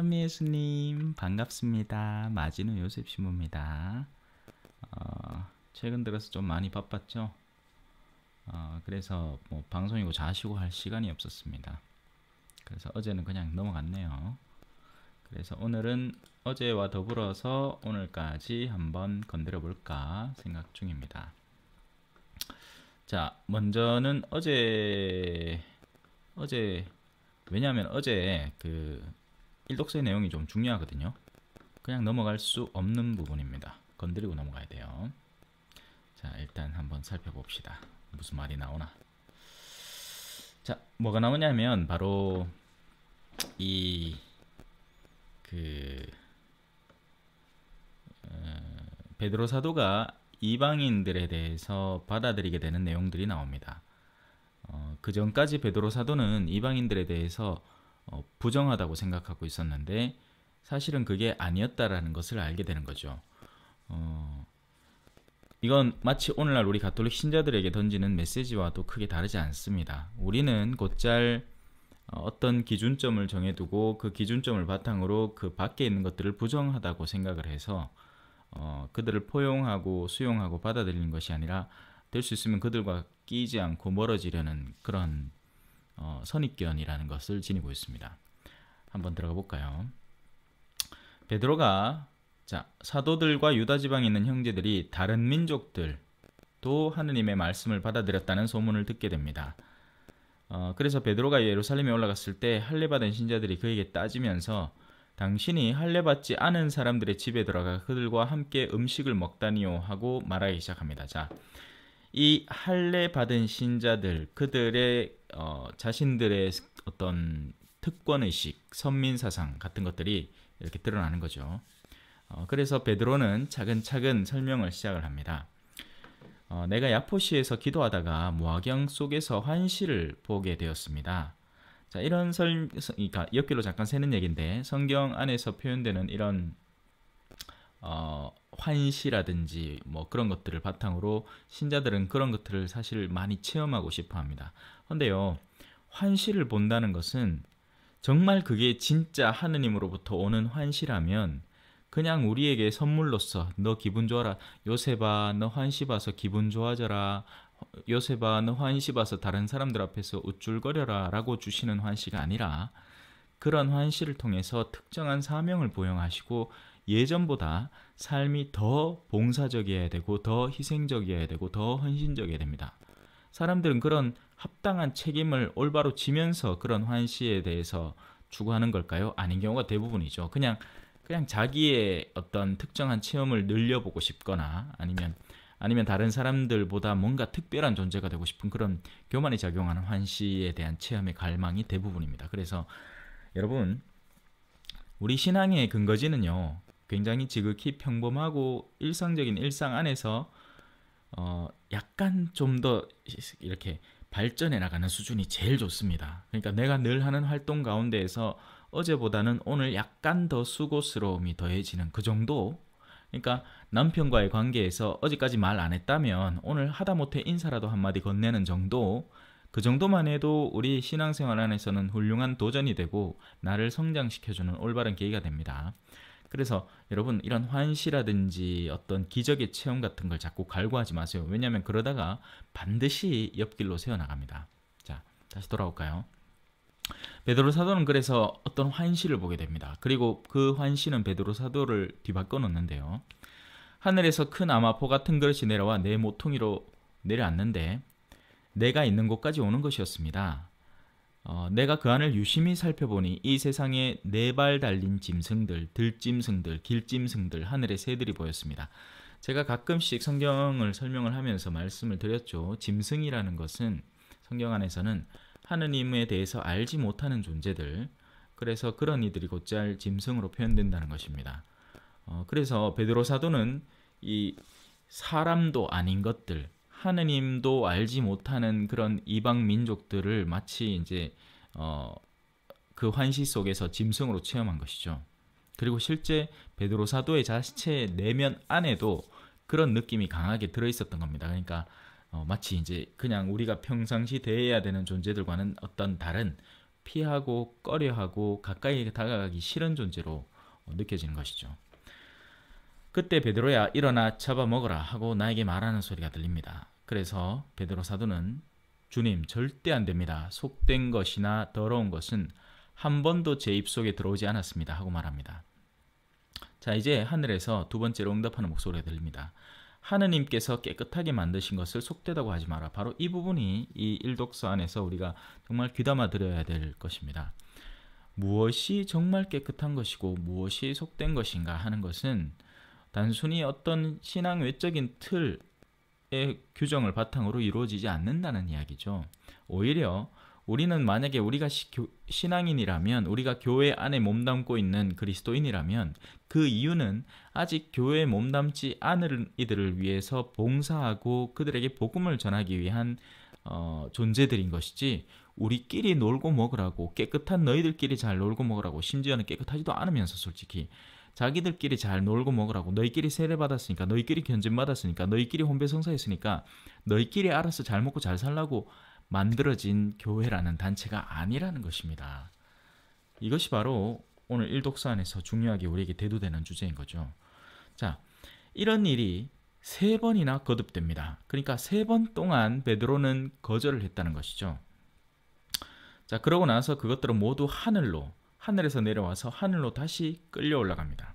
현미 예수님 반갑습니다. 마지노 요셉 신부입니다. 어, 최근 들어서 좀 많이 바빴죠. 어, 그래서 뭐 방송이고 자시고 할 시간이 없었습니다. 그래서 어제는 그냥 넘어갔네요. 그래서 오늘은 어제와 더불어서 오늘까지 한번 건드려 볼까 생각 중입니다. 자, 먼저는 어제 어제 왜냐하면 어제 그 일독서의 내용이 좀 중요하거든요. 그냥 넘어갈 수 없는 부분입니다. 건드리고 넘어가야 돼요. 자, 일단 한번 살펴봅시다. 무슨 말이 나오나. 자, 뭐가 나오냐면 바로 이그 어, 베드로 사도가 이방인들에 대해서 받아들이게 되는 내용들이 나옵니다. 어, 그 전까지 베드로 사도는 이방인들에 대해서 어, 부정하다고 생각하고 있었는데 사실은 그게 아니었다라는 것을 알게 되는 거죠. 어, 이건 마치 오늘날 우리 가톨릭 신자들에게 던지는 메시지와도 크게 다르지 않습니다. 우리는 곧잘 어, 어떤 기준점을 정해두고 그 기준점을 바탕으로 그 밖에 있는 것들을 부정하다고 생각을 해서 어, 그들을 포용하고 수용하고 받아들이는 것이 아니라 될 수 있으면 그들과 끼지 않고 멀어지려는 그런 어, 선입견이라는 것을 지니고 있습니다. 한번 들어가 볼까요? 베드로가 자, 사도들과 유다 지방에 있는 형제들이 다른 민족들도 하느님의 말씀을 받아들였다는 소문을 듣게 됩니다. 어, 그래서 베드로가 예루살렘에 올라갔을 때 할례 받은 신자들이 그에게 따지면서 당신이 할례 받지 않은 사람들의 집에 들어가 그들과 함께 음식을 먹다니요 하고 말하기 시작합니다. 자, 이 할례 받은 신자들 그들의 어, 자신들의 어떤 특권 의식, 선민 사상 같은 것들이 이렇게 드러나는 거죠. 어, 그래서 베드로는 차근차근 설명을 시작을 합니다. 어, 내가 야포시에서 기도하다가 무화경 속에서 환시를 보게 되었습니다. 자, 이런 설, 그러니까 옆길로 잠깐 새는 얘기인데 성경 안에서 표현되는 이런 어, 환시라든지 뭐 그런 것들을 바탕으로 신자들은 그런 것들을 사실 많이 체험하고 싶어 합니다. 근데요, 환시를 본다는 것은 정말 그게 진짜 하느님으로부터 오는 환시라면 그냥 우리에게 선물로서 너 기분 좋아라 요셉아 너 환시 봐서 기분 좋아져라 요셉아 너 환시 봐서 다른 사람들 앞에서 우쭐거려라 라고 주시는 환시가 아니라 그런 환시를 통해서 특정한 사명을 부여하시고 예전보다 삶이 더 봉사적이어야 되고 더 희생적이어야 되고 더 헌신적이어야 됩니다. 사람들은 그런 합당한 책임을 올바로 지면서 그런 환시에 대해서 추구하는 걸까요? 아닌 경우가 대부분이죠. 그냥 그냥 자기의 어떤 특정한 체험을 늘려보고 싶거나 아니면 아니면 다른 사람들보다 뭔가 특별한 존재가 되고 싶은 그런 교만이 작용하는 환시에 대한 체험의 갈망이 대부분입니다. 그래서 여러분 우리 신앙의 근거지는요. 굉장히 지극히 평범하고 일상적인 일상 안에서 어 약간 좀 더 이렇게 발전해 나가는 수준이 제일 좋습니다. 그러니까 내가 늘 하는 활동 가운데에서 어제보다는 오늘 약간 더 수고스러움이 더해지는 그 정도. 그러니까 남편과의 관계에서 어제까지 말 안 했다면 오늘 하다못해 인사라도 한마디 건네는 정도. 그 정도만 해도 우리 신앙생활 안에서는 훌륭한 도전이 되고 나를 성장시켜주는 올바른 계기가 됩니다. 그래서 여러분 이런 환시라든지 어떤 기적의 체험 같은 걸 자꾸 갈구하지 마세요. 왜냐하면 그러다가 반드시 옆길로 새어나갑니다. 자, 다시 돌아올까요? 베드로 사도는 그래서 어떤 환시를 보게 됩니다. 그리고 그 환시는 베드로 사도를 뒤바꿔 놓는데요. 하늘에서 큰 아마포 같은 그릇이 내려와 내 모퉁이로 내려앉는데 내가 있는 곳까지 오는 것이었습니다. 어, 내가 그 안을 유심히 살펴보니 이 세상에 네 발 달린 짐승들, 들짐승들, 길짐승들, 하늘의 새들이 보였습니다. 제가 가끔씩 성경을 설명을 하면서 말씀을 드렸죠. 짐승이라는 것은 성경 안에서는 하느님에 대해서 알지 못하는 존재들, 그래서 그런 이들이 곧잘 짐승으로 표현된다는 것입니다. 어, 그래서 베드로 사도는 이 사람도 아닌 것들, 하느님도 알지 못하는 그런 이방 민족들을 마치 이제 어, 그 환시 속에서 짐승으로 체험한 것이죠. 그리고 실제 베드로 사도의 자체 내면 안에도 그런 느낌이 강하게 들어 있었던 겁니다. 그러니까 어, 마치 이제 그냥 우리가 평상시 대해야 되는 존재들과는 어떤 다른 피하고 꺼려하고 가까이 다가가기 싫은 존재로 어, 느껴지는 것이죠. 그때 베드로야 일어나 잡아먹어라 하고 나에게 말하는 소리가 들립니다. 그래서 베드로 사도는 주님 절대 안 됩니다. 속된 것이나 더러운 것은 한 번도 제 입속에 들어오지 않았습니다 하고 말합니다. 자 이제 하늘에서 두 번째로 응답하는 목소리가 들립니다. 하느님께서 깨끗하게 만드신 것을 속되다고 하지 마라. 바로 이 부분이 이 일독서 안에서 우리가 정말 귀담아 들어야 될 것입니다. 무엇이 정말 깨끗한 것이고 무엇이 속된 것인가 하는 것은 단순히 어떤 신앙 외적인 틀의 규정을 바탕으로 이루어지지 않는다는 이야기죠. 오히려 우리는 만약에 우리가 시, 교, 신앙인이라면 우리가 교회 안에 몸담고 있는 그리스도인이라면 그 이유는 아직 교회에 몸담지 않은 이들을 위해서 봉사하고 그들에게 복음을 전하기 위한 어, 존재들인 것이지 우리끼리 놀고 먹으라고 깨끗한 너희들끼리 잘 놀고 먹으라고 심지어는 깨끗하지도 않으면서 솔직히 자기들끼리 잘 놀고 먹으라고 너희끼리 세례받았으니까 너희끼리 견진받았으니까 너희끼리 혼배성사했으니까 너희끼리 알아서 잘 먹고 잘 살라고 만들어진 교회라는 단체가 아니라는 것입니다. 이것이 바로 오늘 일독사안에서 중요하게 우리에게 대두되는 주제인 거죠. 자, 이런 일이 세 번이나 거듭됩니다. 그러니까 세 번 동안 베드로는 거절을 했다는 것이죠. 자, 그러고 나서 그것들은 모두 하늘로 하늘에서 내려와서 하늘로 다시 끌려 올라갑니다.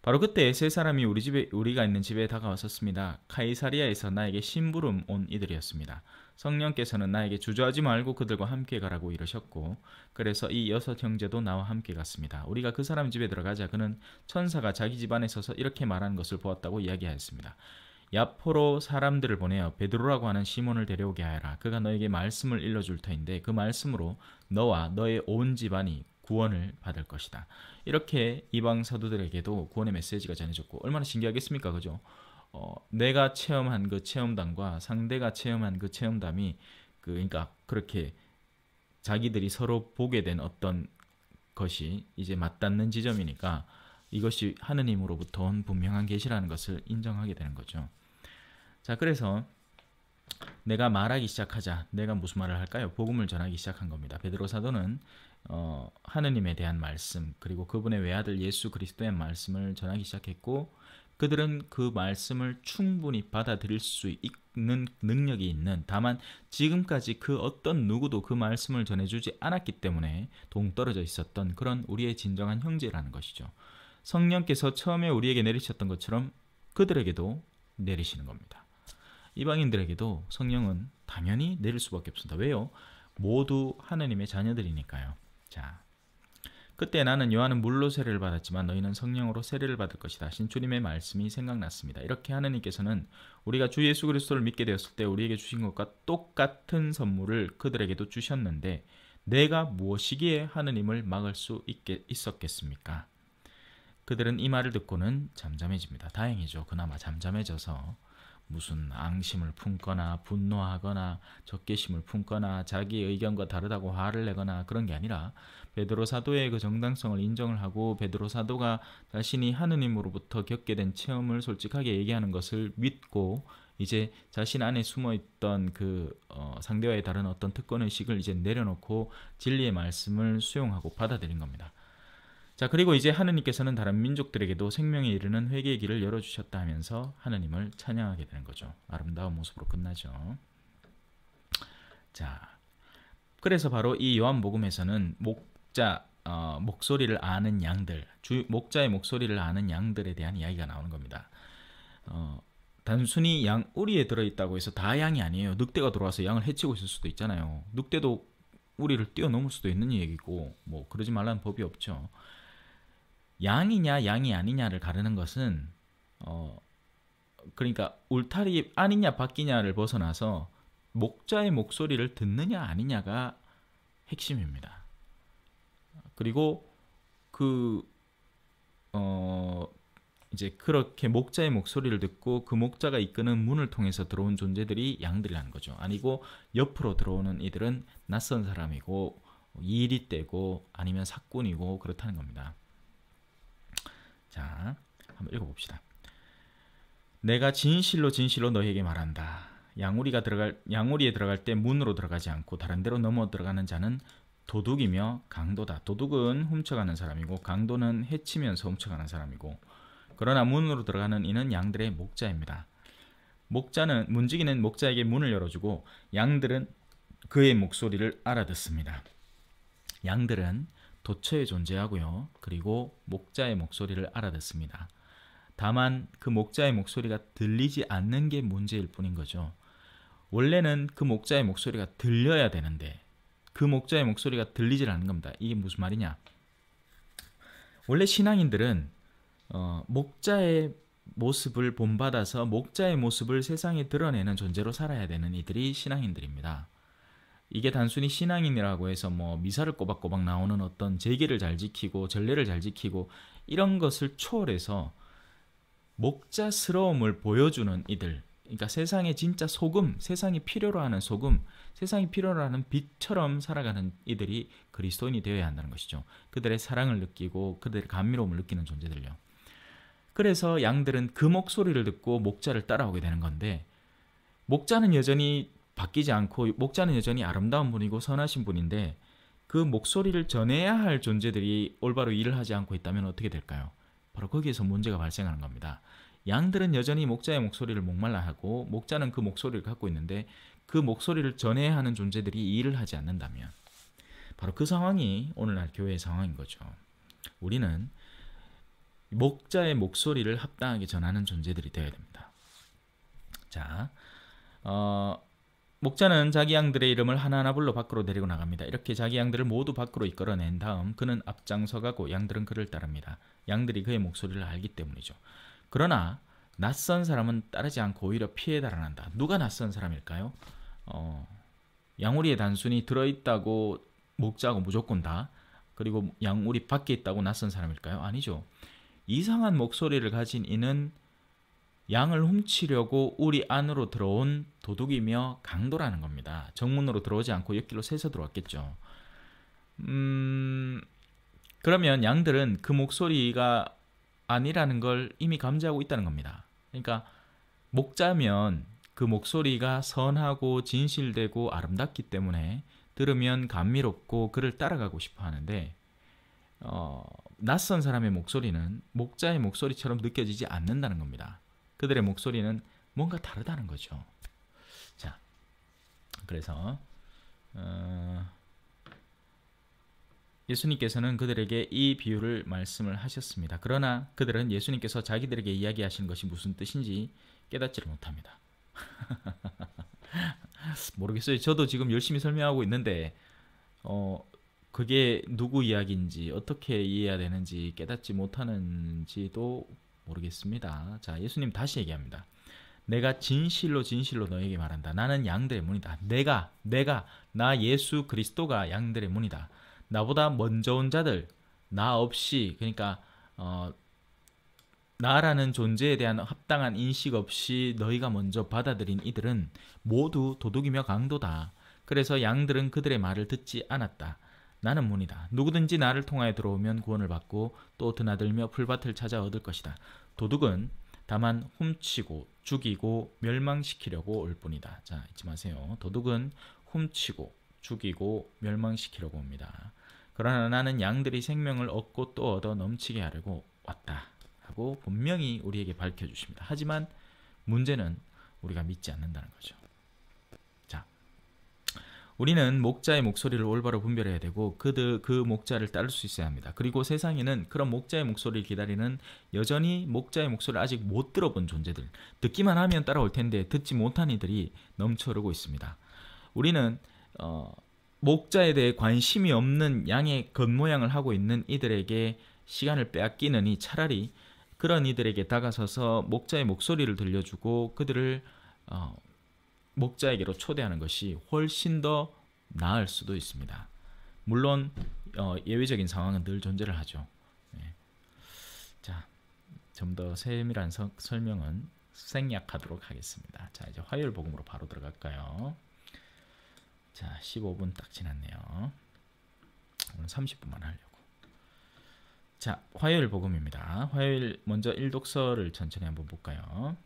바로 그때 세 사람이 우리 집에 우리가 있는 집에 다가왔었습니다. 카이사리아에서 나에게 심부름 온 이들이었습니다. 성령께서는 나에게 주저하지 말고 그들과 함께 가라고 이러셨고 그래서 이 여섯 형제도 나와 함께 갔습니다. 우리가 그 사람 집에 들어가자 그는 천사가 자기 집안에 서서 이렇게 말한 것을 보았다고 이야기하였습니다. 야포로 사람들을 보내어 베드로라고 하는 시몬을 데려오게 하여라. 그가 너에게 말씀을 일러줄 터인데 그 말씀으로 너와 너의 온 집안이 구원을 받을 것이다. 이렇게 이방 사도들에게도 구원의 메시지가 전해졌고 얼마나 신기하겠습니까, 그죠? 어, 내가 체험한 그 체험담과 상대가 체험한 그 체험담이 그, 그러니까 그렇게 자기들이 서로 보게 된 어떤 것이 이제 맞닿는 지점이니까 이것이 하느님으로부터 온 분명한 계시라는 것을 인정하게 되는 거죠. 자, 그래서 내가 말하기 시작하자 내가 무슨 말을 할까요? 복음을 전하기 시작한 겁니다. 베드로 사도는 어, 하느님에 대한 말씀 그리고 그분의 외아들 예수 그리스도의 말씀을 전하기 시작했고 그들은 그 말씀을 충분히 받아들일 수 있는 능력이 있는 다만 지금까지 그 어떤 누구도 그 말씀을 전해주지 않았기 때문에 동떨어져 있었던 그런 우리의 진정한 형제라는 것이죠. 성령께서 처음에 우리에게 내리셨던 것처럼 그들에게도 내리시는 겁니다. 이방인들에게도 성령은 당연히 내릴 수밖에 없습니다. 왜요? 모두 하느님의 자녀들이니까요. 자, 그때 나는 요한은 물로 세례를 받았지만 너희는 성령으로 세례를 받을 것이다. 신주님의 말씀이 생각났습니다. 이렇게 하느님께서는 우리가 주 예수 그리스도를 믿게 되었을 때 우리에게 주신 것과 똑같은 선물을 그들에게도 주셨는데 내가 무엇이기에 하느님을 막을 수 있게 있었겠습니까? 그들은 이 말을 듣고는 잠잠해집니다. 다행이죠. 그나마 잠잠해져서 무슨 앙심을 품거나 분노하거나 적개심을 품거나 자기 의견과 다르다고 화를 내거나 그런 게 아니라 베드로 사도의 그 정당성을 인정을 하고 베드로 사도가 자신이 하느님으로부터 겪게 된 체험을 솔직하게 얘기하는 것을 믿고 이제 자신 안에 숨어 있던 그 어, 상대와의 다른 어떤 특권 의식을 이제 내려놓고 진리의 말씀을 수용하고 받아들인 겁니다. 자 그리고 이제 하느님께서는 다른 민족들에게도 생명에 이르는 회개의 길을 열어주셨다 하면서 하느님을 찬양하게 되는 거죠. 아름다운 모습으로 끝나죠. 자 그래서 바로 이 요한복음에서는 목자 어, 목소리를 아는 양들 주, 목자의 목소리를 아는 양들에 대한 이야기가 나오는 겁니다. 어, 단순히 양 우리에 들어있다고 해서 다 양이 아니에요. 늑대가 들어와서 양을 해치고 있을 수도 있잖아요. 늑대도 우리를 뛰어넘을 수도 있는 얘기고 뭐 그러지 말라는 법이 없죠. 양이냐 양이 아니냐를 가르는 것은 어 그러니까 울타리 아니냐 바뀌냐를 벗어나서 목자의 목소리를 듣느냐 아니냐가 핵심입니다. 그리고 그어 이제 그렇게 목자의 목소리를 듣고 그 목자가 이끄는 문을 통해서 들어온 존재들이 양들이라는 거죠. 아니고 옆으로 들어오는 이들은 낯선 사람이고 어, 이리 떼고 아니면 사꾼이고 그렇다는 겁니다. 자, 한번 읽어봅시다. 내가 진실로 진실로 너희에게 말한다. 양우리가 들어갈 양우리에 들어갈 때 문으로 들어가지 않고 다른 데로 넘어 들어가는 자는 도둑이며 강도다. 도둑은 훔쳐가는 사람이고 강도는 해치면서 훔쳐가는 사람이고 그러나 문으로 들어가는 이는 양들의 목자입니다. 목자는 문지기는 목자에게 문을 열어주고 양들은 그의 목소리를 알아듣습니다. 양들은 도처에 존재하고요. 그리고 목자의 목소리를 알아듣습니다. 다만 그 목자의 목소리가 들리지 않는 게 문제일 뿐인 거죠. 원래는 그 목자의 목소리가 들려야 되는데 그 목자의 목소리가 들리질 않는 겁니다. 이게 무슨 말이냐? 원래 신앙인들은 어, 목자의 모습을 본받아서 목자의 모습을 세상에 드러내는 존재로 살아야 되는 이들이 신앙인들입니다. 이게 단순히 신앙인이라고 해서 뭐 미사를 꼬박꼬박 나오는 어떤 제계를 잘 지키고 전례를 잘 지키고 이런 것을 초월해서 목자스러움을 보여주는 이들 그러니까 세상에 진짜 소금, 세상이 필요로 하는 소금, 세상이 필요로 하는 빛처럼 살아가는 이들이 그리스도인이 되어야 한다는 것이죠. 그들의 사랑을 느끼고 그들의 감미로움을 느끼는 존재들요. 그래서 양들은 그 목소리를 듣고 목자를 따라오게 되는 건데 목자는 여전히 바뀌지 않고 목자는 여전히 아름다운 분이고 선하신 분인데 그 목소리를 전해야 할 존재들이 올바로 일을 하지 않고 있다면 어떻게 될까요? 바로 거기에서 문제가 발생하는 겁니다. 양들은 여전히 목자의 목소리를 목말라 하고 목자는 그 목소리를 갖고 있는데 그 목소리를 전해야 하는 존재들이 일을 하지 않는다면 바로 그 상황이 오늘날 교회의 상황인 거죠. 우리는 목자의 목소리를 합당하게 전하는 존재들이 되어야 됩니다. 자, 어, 목자는 자기 양들의 이름을 하나하나 불러 밖으로 데리고 나갑니다. 이렇게 자기 양들을 모두 밖으로 이끌어낸 다음 그는 앞장서가고 양들은 그를 따릅니다. 양들이 그의 목소리를 알기 때문이죠. 그러나 낯선 사람은 따르지 않고 오히려 피해 달아난다. 누가 낯선 사람일까요? 어, 양우리에 단순히 들어있다고 목자고 무조건 다 그리고 양우리 밖에 있다고 낯선 사람일까요? 아니죠. 이상한 목소리를 가진 이는 양을 훔치려고 우리 안으로 들어온 도둑이며 강도라는 겁니다. 정문으로 들어오지 않고 옆길로 새서 들어왔겠죠. 음, 그러면 양들은 그 목소리가 아니라는 걸 이미 감지하고 있다는 겁니다. 그러니까 목자면 그 목소리가 선하고 진실되고 아름답기 때문에 들으면 감미롭고 그를 따라가고 싶어 하는데 어, 낯선 사람의 목소리는 목자의 목소리처럼 느껴지지 않는다는 겁니다. 그들의 목소리는 뭔가 다르다는 거죠. 자, 그래서 어, 예수님께서는 그들에게 이 비유를 말씀을 하셨습니다. 그러나 그들은 예수님께서 자기들에게 이야기하시는 것이 무슨 뜻인지 깨닫지를 못합니다. 모르겠어요. 저도 지금 열심히 설명하고 있는데 어, 그게 누구 이야기인지 어떻게 이해해야 되는지 깨닫지 못하는지도 모르겠습니다. 자, 예수님 다시 얘기합니다. 내가 진실로 진실로 너에게 말한다. 나는 양들의 문이다. 내가 내가 나 예수 그리스도가 양들의 문이다. 나보다 먼저 온 자들 나 없이 그러니까 어, 나라는 존재에 대한 합당한 인식 없이 너희가 먼저 받아들인 이들은 모두 도둑이며 강도다. 그래서 양들은 그들의 말을 듣지 않았다. 나는 문이다. 누구든지 나를 통하여 들어오면 구원을 받고 또 드나들며 풀밭을 찾아 얻을 것이다. 도둑은 다만 훔치고 죽이고 멸망시키려고 올 뿐이다. 자, 잊지 마세요. 도둑은 훔치고 죽이고 멸망시키려고 옵니다. 그러나 나는 양들이 생명을 얻고 또 얻어 넘치게 하려고 왔다. 하고 분명히 우리에게 밝혀 주십니다. 하지만 문제는 우리가 믿지 않는다는 거죠. 우리는 목자의 목소리를 올바로 분별해야 되고 그들 그 목자를 따를 수 있어야 합니다. 그리고 세상에는 그런 목자의 목소리를 기다리는 여전히 목자의 목소리를 아직 못 들어본 존재들, 듣기만 하면 따라올 텐데 듣지 못한 이들이 넘쳐흐르고 있습니다. 우리는 어, 목자에 대해 관심이 없는 양의 겉모양을 하고 있는 이들에게 시간을 빼앗기느니 차라리 그런 이들에게 다가서서 목자의 목소리를 들려주고 그들을 어, 목자에게로 초대하는 것이 훨씬 더 나을 수도 있습니다. 물론 어, 예외적인 상황은 늘 존재를 하죠. 네. 자, 좀 더 세밀한 서, 설명은 생략하도록 하겠습니다. 자, 이제 화요일 복음으로 바로 들어갈까요? 자, 15분 딱 지났네요. 오늘 30분만 하려고. 자, 화요일 복음입니다. 화요일 먼저 일독서를 천천히 한번 볼까요?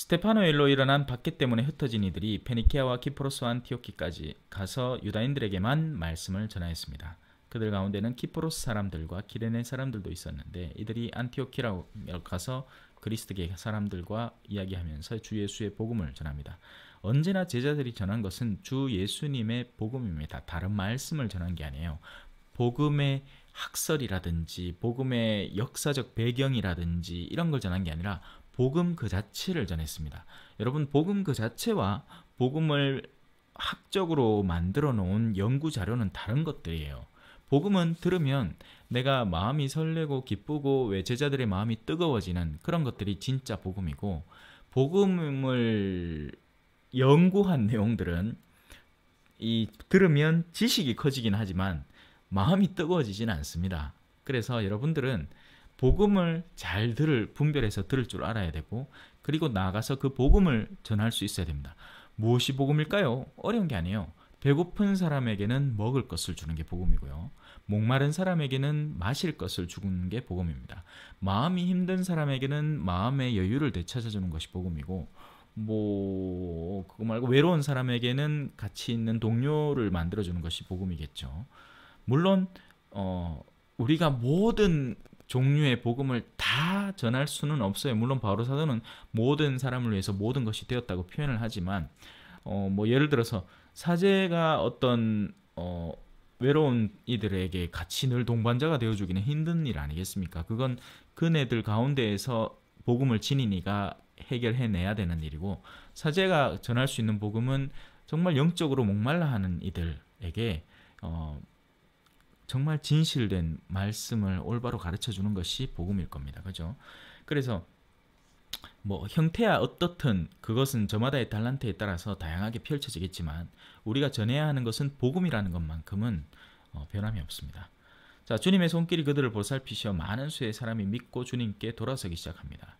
스테파노 일로 일어난 박해 때문에 흩어진 이들이 페니키아와 키프로스 안티오키까지 가서 유다인들에게만 말씀을 전하였습니다. 그들 가운데는 키프로스 사람들과 기레네 사람들도 있었는데 이들이 안티오키라고 가서 그리스도계 사람들과 이야기하면서 주 예수의 복음을 전합니다. 언제나 제자들이 전한 것은 주 예수님의 복음입니다. 다른 말씀을 전한 게 아니에요. 복음의 학설이라든지 복음의 역사적 배경이라든지 이런 걸 전한 게 아니라 복음 그 자체를 전했습니다. 여러분 복음 그 자체와 복음을 학적으로 만들어 놓은 연구 자료는 다른 것들이에요. 복음은 들으면 내가 마음이 설레고 기쁘고 왜 제자들의 마음이 뜨거워지는 그런 것들이 진짜 복음이고 복음을 연구한 내용들은 이 들으면 지식이 커지긴 하지만 마음이 뜨거워지진 않습니다. 그래서 여러분들은 복음을 잘 들을 분별해서 들을 줄 알아야 되고 그리고 나아가서 그 복음을 전할 수 있어야 됩니다. 무엇이 복음일까요? 어려운 게 아니에요. 배고픈 사람에게는 먹을 것을 주는 게 복음이고요. 목마른 사람에게는 마실 것을 주는 게 복음입니다. 마음이 힘든 사람에게는 마음의 여유를 되찾아주는 것이 복음이고 뭐 그거 말고 외로운 사람에게는 같이 있는 동료를 만들어주는 것이 복음이겠죠. 물론 어 우리가 모든 종류의 복음을 다 전할 수는 없어요. 물론 바로 사도는 모든 사람을 위해서 모든 것이 되었다고 표현을 하지만 어, 뭐 예를 들어서 사제가 어떤 어, 외로운 이들에게 같이 늘 동반자가 되어주기는 힘든 일 아니겠습니까? 그건 그네들 가운데에서 복음을 지닌 이가 해결해내야 되는 일이고 사제가 전할 수 있는 복음은 정말 영적으로 목말라 하는 이들에게 어, 정말 진실된 말씀을 올바로 가르쳐 주는 것이 복음일 겁니다. 그죠? 그래서 뭐 형태야 어떻든 그것은 저마다의 달란트에 따라서 다양하게 펼쳐지겠지만 우리가 전해야 하는 것은 복음이라는 것만큼은 어, 변함이 없습니다. 자, 주님의 손길이 그들을 보살피시 많은 수의 사람이 믿고 주님께 돌아서기 시작합니다.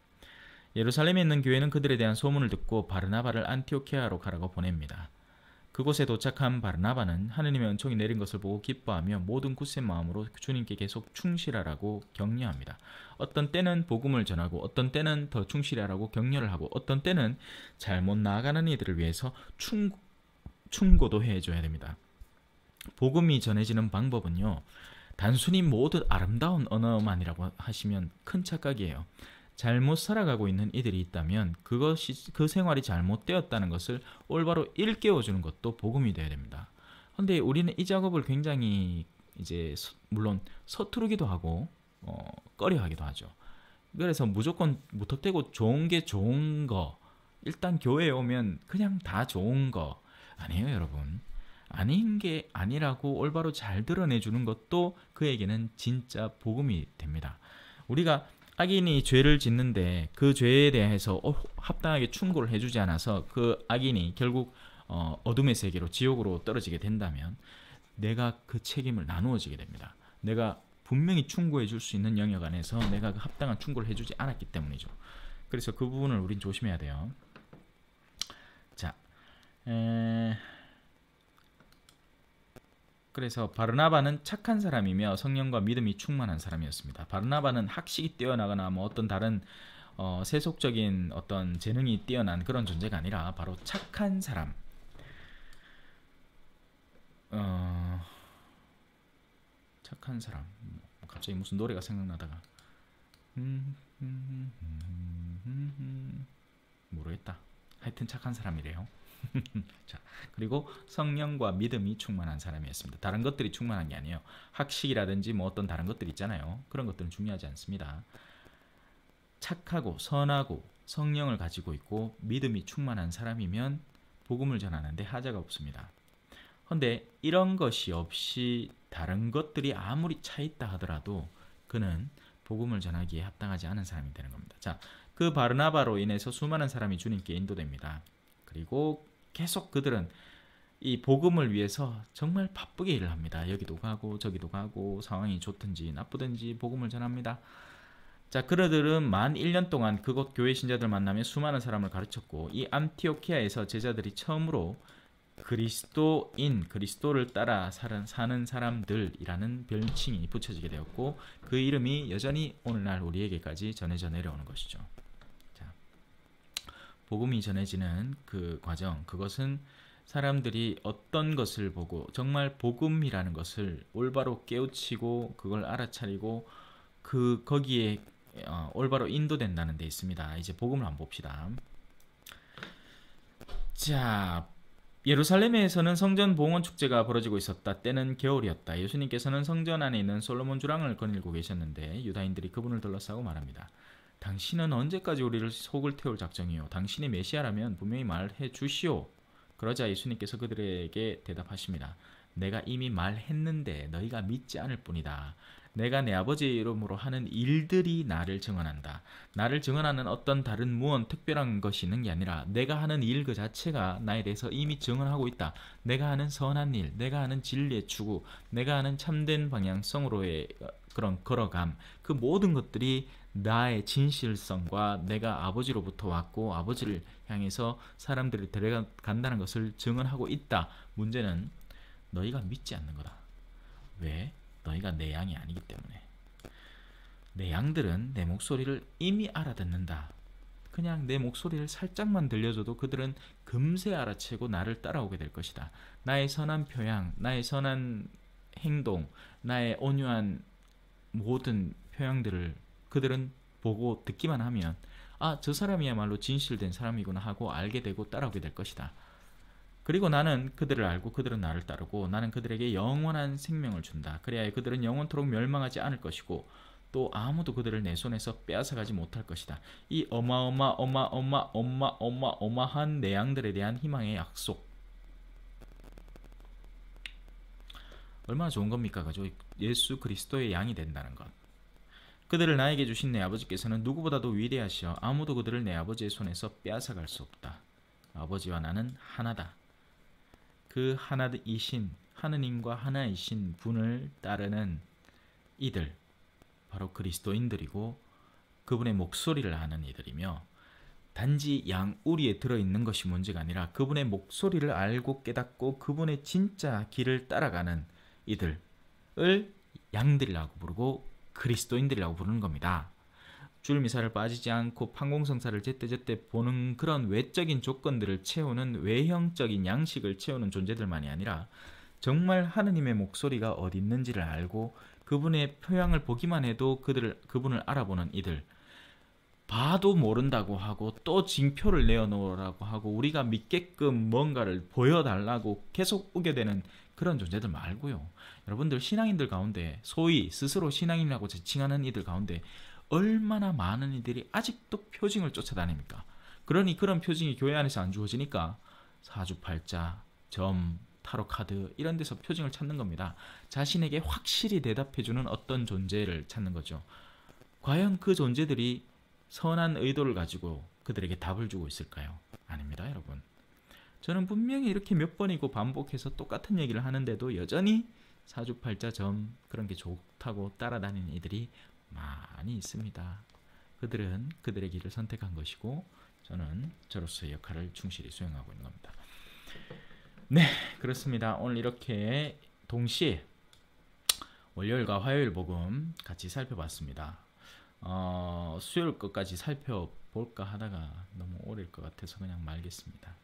예루살렘에 있는 교회는 그들에 대한 소문을 듣고 바르나바를 안티오케아로 가라고 보냅니다. 그곳에 도착한 바르나바는 하느님의 은총이 내린 것을 보고 기뻐하며 모든 굳센 마음으로 주님께 계속 충실하라고 격려합니다. 어떤 때는 복음을 전하고 어떤 때는 더 충실하라고 격려를 하고 어떤 때는 잘못 나아가는 이들을 위해서 충, 충고도 해줘야 됩니다. 복음이 전해지는 방법은요. 단순히 모두 아름다운 언어만이라고 하시면 큰 착각이에요. 잘못 살아가고 있는 이들이 있다면 그것이 그 생활이 잘못되었다는 것을 올바로 일깨워 주는 것도 복음이 되어야 됩니다. 근데 우리는 이 작업을 굉장히 이제 서, 물론 서투르기도 하고 어, 꺼려하기도 하죠. 그래서 무조건 무턱대고 좋은 게 좋은 거 일단 교회에 오면 그냥 다 좋은 거 아니에요, 여러분. 아닌 게 아니라고 올바로 잘 드러내 주는 것도 그에게는 진짜 복음이 됩니다. 우리가 악인이 죄를 짓는데 그 죄에 대해서 어, 합당하게 충고를 해주지 않아서 그 악인이 결국 어, 어둠의 세계로 지옥으로 떨어지게 된다면 내가 그 책임을 나누어지게 됩니다. 내가 분명히 충고해 줄 수 있는 영역 안에서 내가 그 합당한 충고를 해주지 않았기 때문이죠. 그래서 그 부분을 우린 조심해야 돼요. 자, 에... 그래서 바르나바는 착한 사람이며 성령과 믿음이 충만한 사람이었습니다. 바르나바는 학식이 뛰어나거나 뭐 어떤 다른 어, 세속적인 어떤 재능이 뛰어난 그런 존재가 아니라 바로 착한 사람. 어, 착한 사람. 갑자기 무슨 노래가 생각나다가 음, 음, 음, 모르겠다. 하여튼 착한 사람이래요. 자, 그리고 성령과 믿음이 충만한 사람이었습니다. 다른 것들이 충만한 게 아니에요. 학식이라든지 뭐 어떤 다른 것들 있잖아요. 그런 것들은 중요하지 않습니다. 착하고 선하고 성령을 가지고 있고 믿음이 충만한 사람이면 복음을 전하는데 하자가 없습니다. 헌데 이런 것이 없이 다른 것들이 아무리 차 있다 하더라도 그는 복음을 전하기에 합당하지 않은 사람이 되는 겁니다. 자, 그 바르나바로 인해서 수많은 사람이 주님께 인도됩니다. 그리고 계속 그들은 이 복음을 위해서 정말 바쁘게 일을 합니다. 여기도 가고 저기도 가고 상황이 좋든지 나쁘든지 복음을 전합니다. 자, 그들은 만 1년 동안 그곳 교회 신자들 만나며 수많은 사람을 가르쳤고 이 안티오키아에서 제자들이 처음으로 그리스도인, 그리스도를 따라 사는 사람들이라는 별칭이 붙여지게 되었고 그 이름이 여전히 오늘날 우리에게까지 전해져 내려오는 것이죠. 복음이 전해지는 그 과정 그것은 사람들이 어떤 것을 보고 정말 복음이라는 것을 올바로 깨우치고 그걸 알아차리고 그 거기에 어, 올바로 인도된다는 데 있습니다. 이제 복음을 한번 봅시다. 자, 예루살렘에서는 성전 봉헌 축제가 벌어지고 있었다. 때는 겨울이었다. 예수님께서는 성전 안에 있는 솔로몬 주랑을 거닐고 계셨는데 유다인들이 그분을 둘러싸고 말합니다. 당신은 언제까지 우리를 속을 태울 작정이요? 당신이 메시아라면 분명히 말해 주시오. 그러자 예수님께서 그들에게 대답하십니다. 내가 이미 말했는데 너희가 믿지 않을 뿐이다. 내가 내 아버지의 이름으로 하는 일들이 나를 증언한다. 나를 증언하는 어떤 다른 무언 특별한 것이 있는 게 아니라 내가 하는 일 그 자체가 나에 대해서 이미 증언하고 있다. 내가 하는 선한 일, 내가 하는 진리의 추구, 내가 하는 참된 방향성으로의 그런 걸어감, 그 모든 것들이 나의 진실성과 내가 아버지로부터 왔고 아버지를 향해서 사람들을 데려간다는 것을 증언하고 있다. 문제는 너희가 믿지 않는 거다. 왜? 너희가 내 양이 아니기 때문에. 내 양들은 내 목소리를 이미 알아듣는다. 그냥 내 목소리를 살짝만 들려줘도 그들은 금세 알아채고 나를 따라오게 될 것이다. 나의 선한 표양, 나의 선한 행동, 나의 온유한 모든 표현들을 그들은 보고 듣기만 하면 아, 저 사람이야말로 진실된 사람이구나 하고 알게 되고 따라오게 될 것이다. 그리고 나는 그들을 알고 그들은 나를 따르고 나는 그들에게 영원한 생명을 준다. 그래야 그들은 영원토록 멸망하지 않을 것이고 또 아무도 그들을 내 손에서 빼앗아가지 못할 것이다. 이 어마어마 어마 어마 어마 어마 어마한 내양들에 대한 희망의 약속. 얼마나 좋은 겁니까? 그죠? 예수 그리스도의 양이 된다는 것. 그들을 나에게 주신 내 아버지께서는 누구보다도 위대하시어 아무도 그들을 내 아버지의 손에서 빼앗아갈 수 없다. 아버지와 나는 하나다. 그 하나이신 하느님과 하나이신 분을 따르는 이들 바로 그리스도인들이고 그분의 목소리를 아는 이들이며 단지 양우리에 들어있는 것이 문제가 아니라 그분의 목소리를 알고 깨닫고 그분의 진짜 길을 따라가는 이들을 양들이라고 부르고 그리스도인들이라고 부르는 겁니다. 줄미사를 빠지지 않고 판공성사를 제때제때 보는 그런 외적인 조건들을 채우는 외형적인 양식을 채우는 존재들만이 아니라 정말 하느님의 목소리가 어디 있는지를 알고 그분의 표양을 보기만 해도 그들을 그분을 알아보는 이들 봐도 모른다고 하고 또 징표를 내어놓으라고 하고 우리가 믿게끔 뭔가를 보여달라고 계속 우겨대는 그런 존재들 말고요. 여러분들 신앙인들 가운데 소위 스스로 신앙인이라고 지칭하는 이들 가운데 얼마나 많은 이들이 아직도 표징을 쫓아다닙니까? 그러니 그런 표징이 교회 안에서 안 주어지니까 사주팔자, 점, 타로 카드 이런 데서 표징을 찾는 겁니다. 자신에게 확실히 대답해주는 어떤 존재를 찾는 거죠. 과연 그 존재들이 선한 의도를 가지고 그들에게 답을 주고 있을까요? 저는 분명히 이렇게 몇 번이고 반복해서 똑같은 얘기를 하는데도 여전히 사주팔자점 그런 게 좋다고 따라다니는 이들이 많이 있습니다. 그들은 그들의 길을 선택한 것이고 저는 저로서의 역할을 충실히 수행하고 있는 겁니다. 네, 그렇습니다. 오늘 이렇게 동시에 월요일과 화요일 복음 같이 살펴봤습니다. 어, 수요일 것까지 살펴볼까 하다가 너무 오래일 것 같아서 그냥 말겠습니다.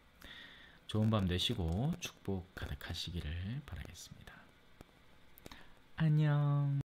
좋은 밤 되시고 축복 가득하시기를 바라겠습니다. 안녕